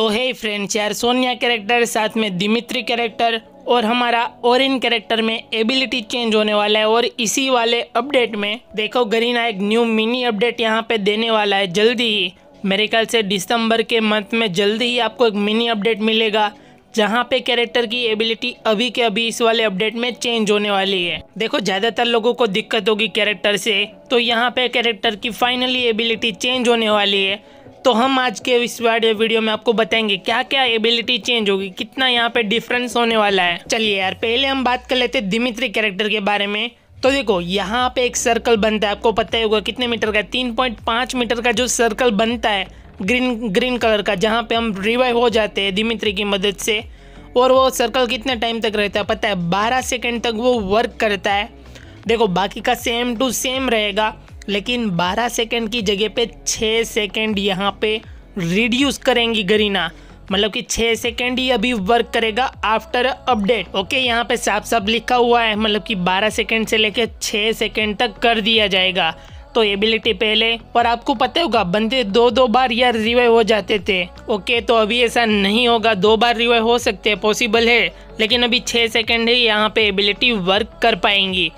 तो है फ्रेंड्स यार सोनिया कैरेक्टर साथ में दिमित्री कैरेक्टर और हमारा ओरिन कैरेक्टर में एबिलिटी चेंज होने वाला है और इसी वाले अपडेट में देखो गरीना एक न्यू मिनी अपडेट यहाँ पे देने वाला है जल्दी ही मेरे ख्याल से दिसंबर के मंथ में जल्दी ही आपको एक मिनी अपडेट मिलेगा जहाँ पे कैरेक्टर की एबिलिटी अभी के अभी इस वाले अपडेट में चेंज होने वाली है देखो ज़्यादातर लोगों को दिक्कत होगी कैरेक्टर से तो यहाँ पे कैरेक्टर की फाइनली एबिलिटी चेंज होने वाली है तो हम आज के इस वीडियो में आपको बताएंगे क्या क्या एबिलिटी चेंज होगी कितना यहाँ पे डिफरेंस होने वाला है चलिए यार पहले हम बात कर लेते हैं दिमित्री कैरेक्टर के बारे में तो देखो यहाँ पे एक सर्कल बनता है आपको पता ही होगा कितने मीटर का तीन पॉइंट पाँच मीटर का जो सर्कल बनता है ग्रीन ग्रीन कलर का जहाँ पे हम रिवाइव हो जाते हैं दिमित्री की मदद से और वो सर्कल कितने टाइम तक रहता है पता है बारह सेकेंड तक वो वर्क करता है देखो बाकी का सेम टू सेम रहेगा लेकिन 12 सेकंड की जगह पे 6 सेकंड यहाँ पे रिड्यूस करेंगी गरीना मतलब कि 6 सेकेंड ही अभी वर्क करेगा आफ्टर अपडेट ओके यहाँ पे साफ साफ लिखा हुआ है मतलब कि 12 सेकेंड से लेकर 6 सेकेंड तक कर दिया जाएगा तो एबिलिटी पहले पर आपको पता होगा बंदे दो दो बार यार रिवाइव हो जाते थे ओके तो अभी ऐसा नहीं होगा दो बार रिवाइव हो सकते हैं पॉसिबल है लेकिन अभी छः सेकेंड ही यहाँ पे एबिलिटी वर्क कर पाएंगी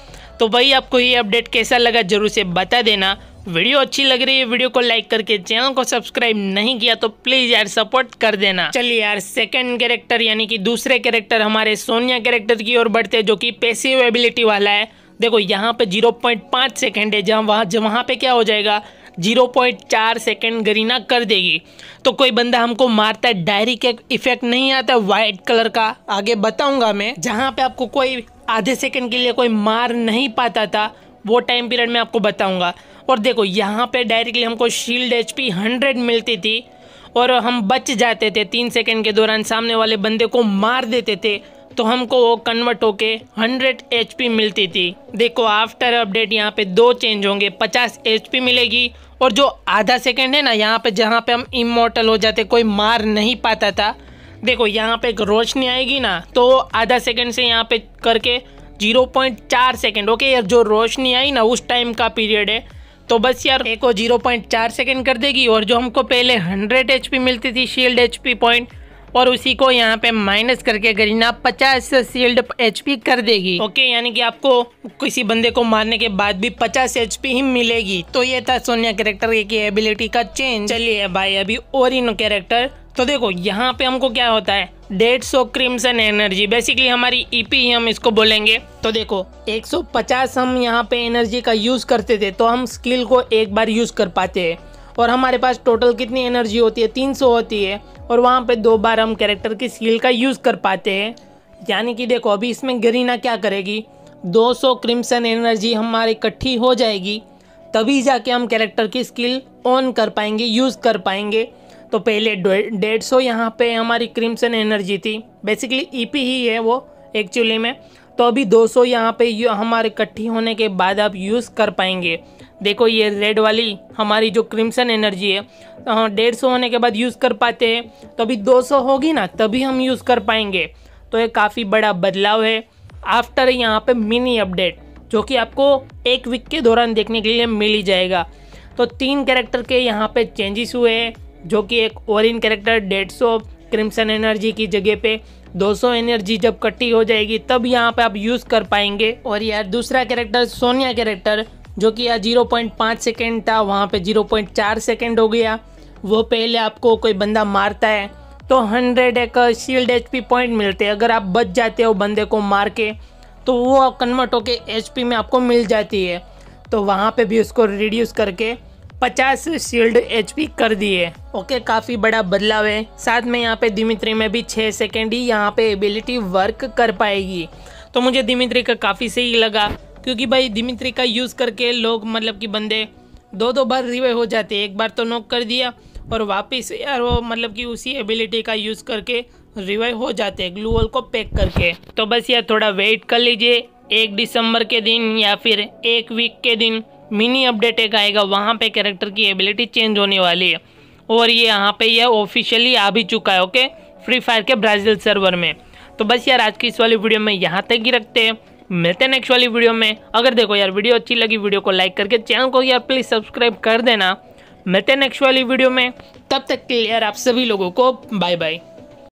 तो भाई आपको ये अपडेट कैसा लगा जरूर से बता देना वीडियो अच्छी लग रही है वीडियो को लाइक करके चैनल को सब्सक्राइब नहीं किया तो प्लीज यार सपोर्ट कर देना चलिए यार सेकंड कैरेक्टर यानी कि दूसरे कैरेक्टर हमारे सोनिया कैरेक्टर की ओर बढ़ते हैं जो कि पेसिव एबिलिटी वाला है देखो यहाँ पे 0.5 सेकंड है जहाँ वहाँ जहाँ पे क्या हो जाएगा 0.4 सेकंड गरीना कर देगी तो कोई बंदा हमको मारता है डायरेक्ट इफेक्ट नहीं आता वाइट कलर का आगे बताऊंगा मैं जहाँ पे आपको कोई आधे सेकंड के लिए कोई मार नहीं पाता था वो टाइम पीरियड में आपको बताऊंगा और देखो यहाँ पे डायरेक्टली हमको शील्ड एच पी हंड्रेड मिलती थी और हम बच जाते थे तीन सेकेंड के दौरान सामने वाले बंदे को मार देते थे तो हमको वो कन्वर्ट होके 100 एच मिलती थी देखो आफ्टर अपडेट यहाँ पे दो चेंज होंगे 50 एच मिलेगी और जो आधा सेकेंड है ना यहाँ पे जहाँ पे हम इमोटल हो जाते कोई मार नहीं पाता था देखो यहाँ पे एक रोशनी आएगी ना तो आधा सेकेंड से यहाँ पे करके 0.4 सेकेंड ओके यार जो रोशनी आई ना उस टाइम का पीरियड है तो बस यार एक को 0.4 सेकेंड कर देगी और जो हमको पहले 100 एच मिलती थी शील्ड एच पॉइंट और उसी को यहाँ पे माइनस करके गरीना पचास शील्ड एच कर देगी ओके यानी कि आपको किसी बंदे को मारने के बाद भी पचास एच ही मिलेगी तो ये था सोनिया कैरेक्टर की एबिलिटी का चेंज चलिए भाई अभी ओरिनो कैरेक्टर तो देखो यहाँ पे हमको क्या होता है डेढ़ सौ क्रिमसन एनर्जी बेसिकली हमारी ईपी e ही हम इसको बोलेंगे तो देखो 150 हम यहाँ पे एनर्जी का यूज़ करते थे तो हम स्किल को एक बार यूज़ कर पाते हैं और हमारे पास टोटल कितनी एनर्जी होती है 300 होती है और वहाँ पे दो बार हम कैरेक्टर की स्किल का यूज़ कर पाते हैं यानी कि देखो अभी इसमें गरीना क्या करेगी 200 क्रिम्सन एनर्जी हमारी इकट्ठी हो जाएगी तभी जाके हम कैरेक्टर की स्किल ऑन कर पाएंगे यूज़ कर पाएंगे तो पहले डेढ़ सौ यहाँ पर हमारी क्रिम्सन एनर्जी थी बेसिकली ई e ही है वो एक्चुअली में तो अभी 200 सौ यहाँ पर हमारे इकट्ठी होने के बाद आप यूज़ कर पाएंगे देखो ये रेड वाली हमारी जो क्रिम्सन एनर्जी है तो हाँ, डेढ़ सौ होने के बाद यूज़ कर पाते हैं तो अभी दो सौ होगी ना तभी हम यूज़ कर पाएंगे तो ये काफ़ी बड़ा बदलाव है आफ्टर यहाँ पे मिनी अपडेट जो कि आपको एक वीक के दौरान देखने के लिए मिल ही जाएगा तो तीन कैरेक्टर के यहाँ पे चेंजेस हुए हैं जो कि एक और इन कैरेक्टर डेढ़ सौ क्रिम्सन एनर्जी की जगह पे 200 एनर्जी जब कट्टी हो जाएगी तब यहाँ पे आप यूज़ कर पाएंगे और यार दूसरा कैरेक्टर सोनिया कैरेक्टर जो कि पॉइंट पाँच सेकेंड था वहाँ पे 0.4 सेकेंड हो गया वो पहले आपको कोई बंदा मारता है तो 100 एक शील्ड एच पॉइंट मिलते हैं अगर आप बच जाते हो बंदे को मार के तो वो कन्वर्ट होके एच में आपको मिल जाती है तो वहाँ पे भी उसको रिड्यूस करके 50 शील्ड एच कर दिए ओके काफ़ी बड़ा बदलाव है साथ में यहाँ पे दिमित्री में भी 6 सेकेंड ही यहाँ पे एबिलिटी वर्क कर पाएगी तो मुझे दिमित्री का काफ़ी सही लगा क्योंकि भाई दिमित्री का यूज़ करके लोग मतलब कि बंदे दो दो बार रिवे हो जाते एक बार तो नॉक कर दिया और वापस यार वो मतलब कि उसी एबिलिटी का यूज़ करके रिवाइव हो जाते हैं ग्लूवल को पैक करके तो बस यार थोड़ा वेट कर लीजिए एक दिसंबर के दिन या फिर एक वीक के दिन मिनी अपडेट एक आएगा वहाँ पे कैरेक्टर की एबिलिटी चेंज होने वाली है और ये यहाँ पे यह ऑफिशियली आ भी चुका है ओके फ्री फायर के ब्राज़ील सर्वर में तो बस यार आज की इस वाली वीडियो में यहाँ तक ही रखते हैं मिलते हैं नेक्स्ट वाली वीडियो में अगर देखो यार वीडियो अच्छी लगी वीडियो को लाइक करके चैनल को यार प्लीज़ सब्सक्राइब कर देना मिलते हैं नेक्स्ट वाली वीडियो में तब तक के लिए यार आप सभी लोगों को बाय बाय